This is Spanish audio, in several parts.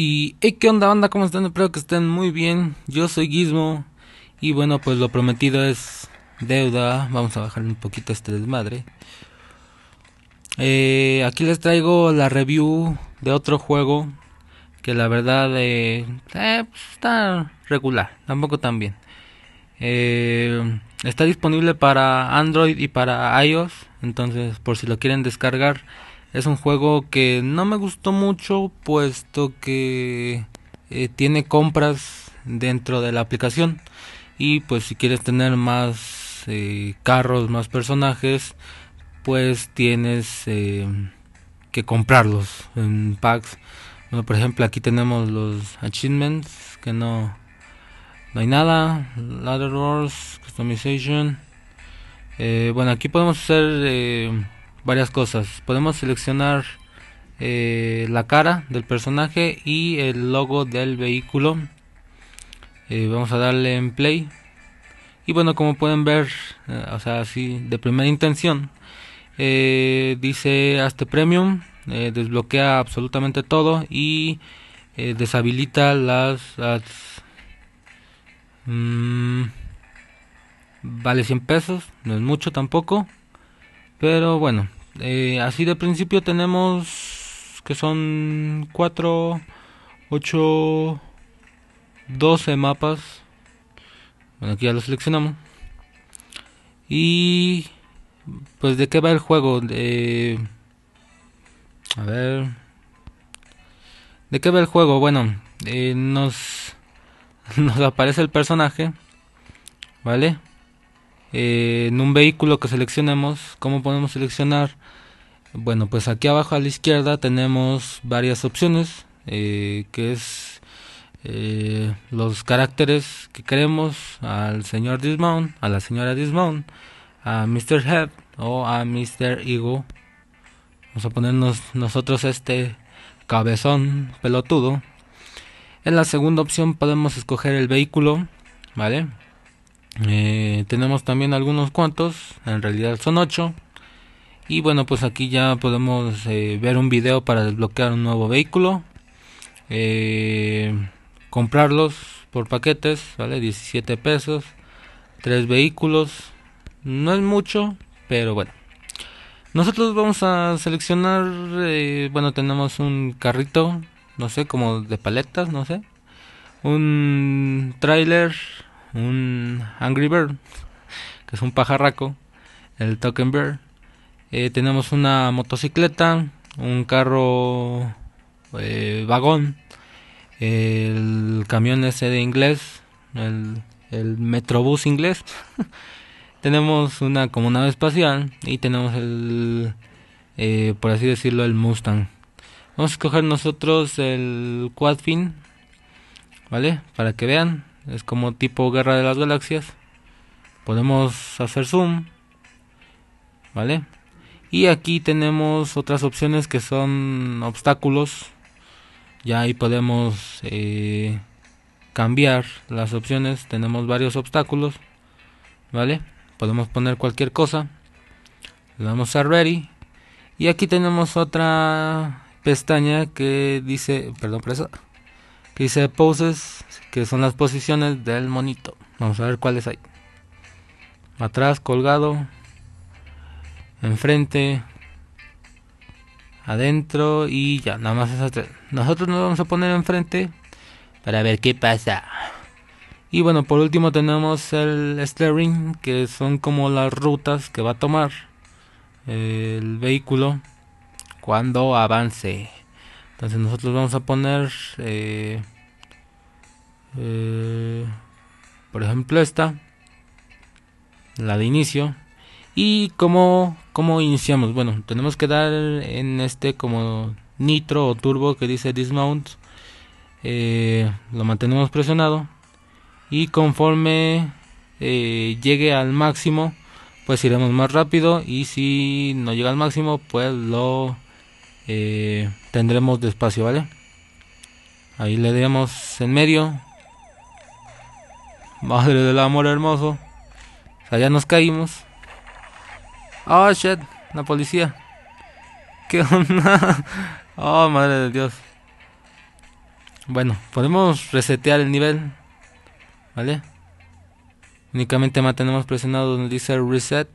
Y ¿qué onda banda? ¿Cómo están? Espero que estén muy bien. Yo soy Gizmo. Y bueno, pues lo prometido es deuda. Vamos a bajar un poquito este desmadre. Eh, aquí les traigo la review de otro juego. Que la verdad eh, eh, pues, está regular. Tampoco tan bien. está disponible para Android y para iOS. Entonces, por si lo quieren descargar es un juego que no me gustó mucho puesto que eh, tiene compras dentro de la aplicación y pues si quieres tener más eh, carros, más personajes, pues tienes eh, que comprarlos en packs. Bueno, por ejemplo, aquí tenemos los achievements que no no hay nada, ladder wars, customization. bueno, aquí podemos hacer varias cosas. Podemos seleccionar eh, la cara del personaje y el logo del vehículo. Eh, vamos a darle en play. Y bueno, como pueden ver, eh, o sea, así de primera intención, dice hasta Premium, desbloquea absolutamente todo y deshabilita las, mm, vale 100 pesos, no es mucho tampoco. Pero bueno, eh, así de principio tenemos que son 4, 8, 12 mapas. Bueno, aquí ya lo seleccionamos. Y pues de qué va el juego. Eh, a ver. ¿De qué va el juego? Bueno, eh, nos, nos aparece el personaje. ¿Vale? Eh, en un vehículo que seleccionemos, ¿cómo podemos seleccionar? Bueno, pues aquí abajo a la izquierda tenemos varias opciones, eh, que es eh, los caracteres que queremos al señor Dismount, a la señora Dismount, a Mr. Head o a Mr. Ego. Vamos a ponernos nosotros este cabezón pelotudo. En la segunda opción podemos escoger el vehículo, ¿vale? Eh, tenemos también algunos cuantos, en realidad son 8. Y bueno, pues aquí ya podemos eh, ver un video para desbloquear un nuevo vehículo. Eh, comprarlos por paquetes, ¿vale? 17 pesos. tres vehículos. No es mucho, pero bueno. Nosotros vamos a seleccionar, bueno, tenemos un carrito, no sé, como de paletas, no sé. Un trailer un Angry Bird, que es un pajarraco, el Token Bird. Eh, tenemos una motocicleta, un carro eh, vagón, el camión ese de inglés, el, el metrobús inglés. tenemos una como nave espacial y tenemos el, eh, por así decirlo, el Mustang. Vamos a escoger nosotros el Quadfin, ¿vale? Para que vean es como tipo guerra de las galaxias. Podemos hacer zoom, ¿vale? Y aquí tenemos otras opciones que son obstáculos. Ya ahí podemos eh, cambiar las opciones. Tenemos varios obstáculos. ¿Vale? Podemos poner cualquier cosa. Le damos a Ready. Y aquí tenemos otra pestaña que dice... Perdón, presa. Dice poses, que son las posiciones del monito. Vamos a ver cuáles hay. Atrás, colgado. Enfrente. Adentro y ya, nada más esas tres. Nosotros nos vamos a poner enfrente para ver qué pasa. Y bueno, por último tenemos el steering, que son como las rutas que va a tomar eh, el vehículo cuando avance. Entonces nosotros vamos a poner, eh, eh, por ejemplo, esta, la de inicio. ¿Y cómo, cómo iniciamos? Bueno, tenemos que dar en este como nitro o turbo que dice dismount. Eh, lo mantenemos presionado. Y conforme llegue al máximo, pues iremos más rápido. Y si no llega al máximo, pues lo eh, tendremos despacio, ¿vale? Ahí le damos en medio. Madre del amor hermoso. O sea, ya nos caímos. Oh, shit. La policía. ¿Qué onda? Oh, madre de Dios. Bueno, podemos resetear el nivel. ¿Vale? Únicamente mantenemos presionado donde dice reset.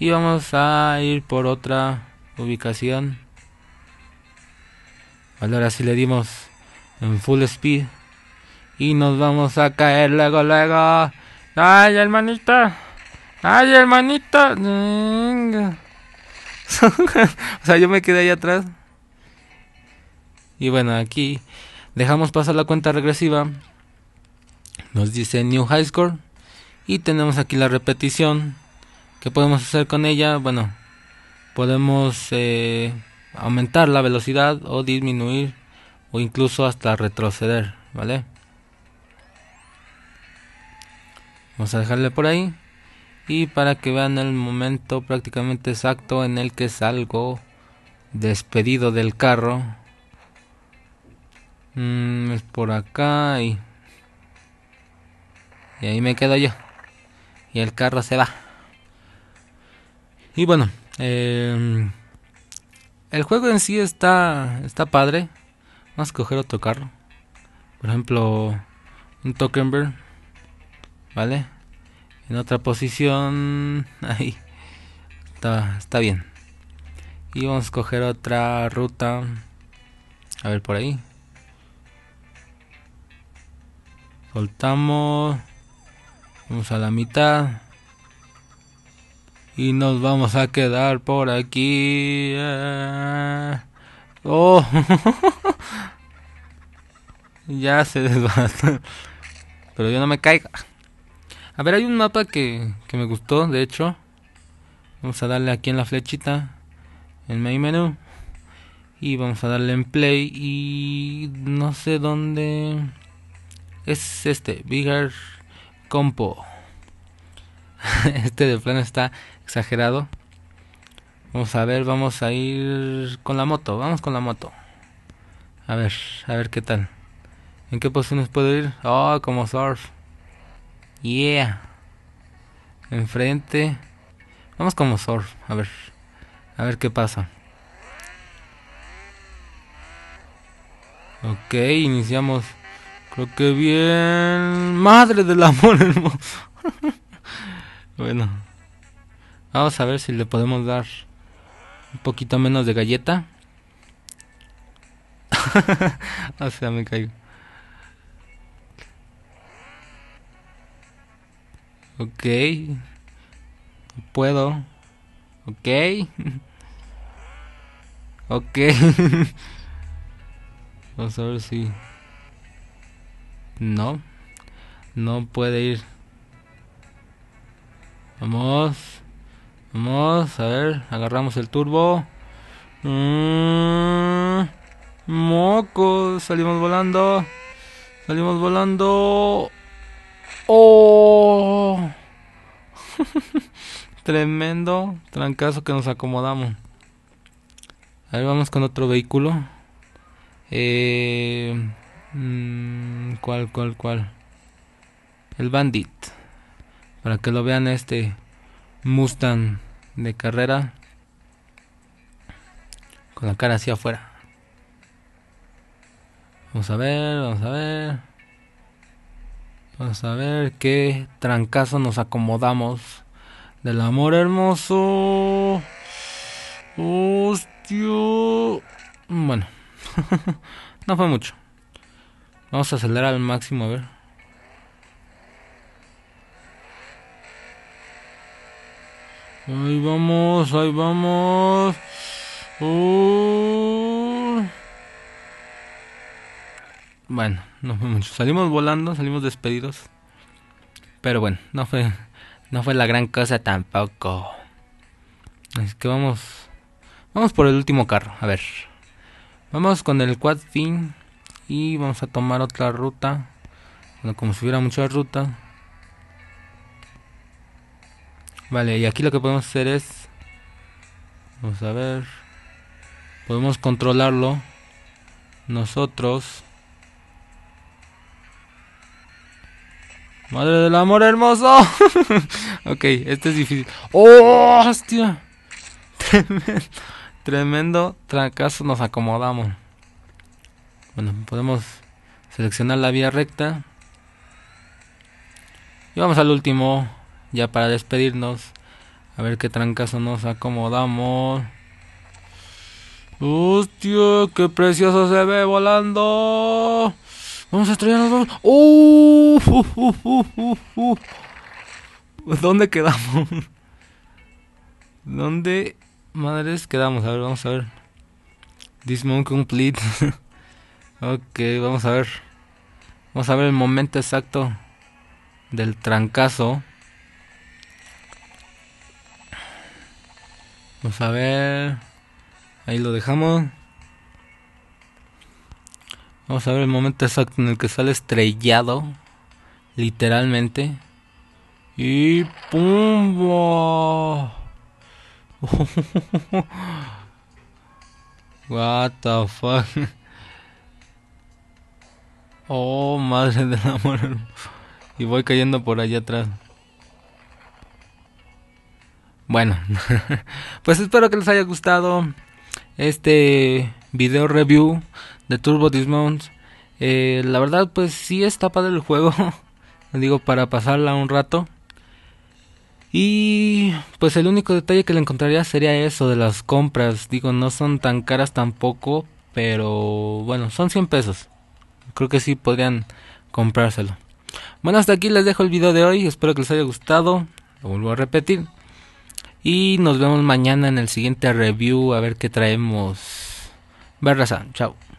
Y vamos a ir por otra ubicación. Ahora sí le dimos en full speed. Y nos vamos a caer luego, luego. Ay, hermanita. Ay, hermanita. o sea, yo me quedé ahí atrás. Y bueno, aquí dejamos pasar la cuenta regresiva. Nos dice New High Score. Y tenemos aquí la repetición. ¿Qué podemos hacer con ella? Bueno, podemos... Eh, aumentar la velocidad o disminuir o incluso hasta retroceder, ¿vale? Vamos a dejarle por ahí y para que vean el momento prácticamente exacto en el que salgo despedido del carro. Mm, es por acá y, y ahí me quedo yo. Y el carro se va. Y bueno, eh, el juego en sí está, está padre. Vamos a coger otro carro. Por ejemplo, un Tokenberg. ¿Vale? En otra posición. Ahí. Está, está bien. Y vamos a coger otra ruta. A ver por ahí. Soltamos. Vamos a la mitad y nos vamos a quedar por aquí. Eh. Oh, ya se desbasta. Pero yo no me caiga. A ver, hay un mapa que, me gustó, de hecho. Vamos a darle aquí en la flechita, en main menu. Y vamos a darle en play y no sé dónde... Es este, Bigger Compo. este de plano está exagerado. Vamos a ver, vamos a ir con la moto, vamos con la moto. A ver, a ver qué tal. ¿En qué posiciones puedo ir? Oh, como surf. Yeah. Enfrente. Vamos como surf, a ver. A ver qué pasa. Ok, iniciamos. Creo que bien. Madre del amor hermoso. bueno. Vamos a ver si le podemos dar un poquito menos de galleta. o ah, sea, me caigo. Ok. Puedo. Ok. ok. Vamos a ver si... No. No puede ir. Vamos. Vamos, a ver, agarramos el turbo. Mm, moco, mocos, salimos volando. Salimos volando. ¡Oh! Tremendo trancazo que nos acomodamos. A ver, vamos con otro vehículo. Eh, mmm, ¿Cuál, cuál, cuál? El Bandit. Para que lo vean este Mustang de carrera con la cara hacia afuera. Vamos a ver, vamos a ver. Vamos a ver qué trancazo nos acomodamos. Del amor hermoso. Hostia. Bueno, no fue mucho. Vamos a acelerar al máximo, a ver. Ahí vamos, ahí vamos. Bueno, no fue mucho. Salimos volando, salimos despedidos. Pero bueno, no fue, no fue la gran cosa tampoco. Así que vamos. Vamos por el último carro. A ver. Vamos con el quad fin. Y vamos a tomar otra ruta. como si hubiera mucha ruta. Vale, y aquí lo que podemos hacer es... Vamos a ver... Podemos controlarlo nosotros. Madre del amor hermoso. ok, este es difícil. ¡Oh, hostia! Tremendo, tremendo fracaso nos acomodamos. Bueno, podemos seleccionar la vía recta. Y vamos al último ya para despedirnos. A ver qué trancazo nos acomodamos. ¡Hostia! ¡Qué precioso se ve volando! Vamos a estrellarnos. ¿Dónde quedamos? ¿Dónde madres quedamos? A ver, vamos a ver. This complete. ok, vamos a ver. Vamos a ver el momento exacto del trancazo. Vamos a ver. Ahí lo dejamos. Vamos a ver el momento exacto en el que sale estrellado. Literalmente. Y pumbo. What the fuck. Oh, madre del amor. Y voy cayendo por allá atrás. Bueno, pues espero que les haya gustado este video review de Turbo Dismount. Eh, la verdad, pues sí está padre el juego. Digo, para pasarla un rato. Y pues el único detalle que le encontraría sería eso de las compras. Digo, no son tan caras tampoco, pero bueno, son 100 pesos. Creo que sí podrían comprárselo. Bueno, hasta aquí les dejo el video de hoy. Espero que les haya gustado. Lo vuelvo a repetir. Y nos vemos mañana en el siguiente review a ver qué traemos. Verrazán, chao.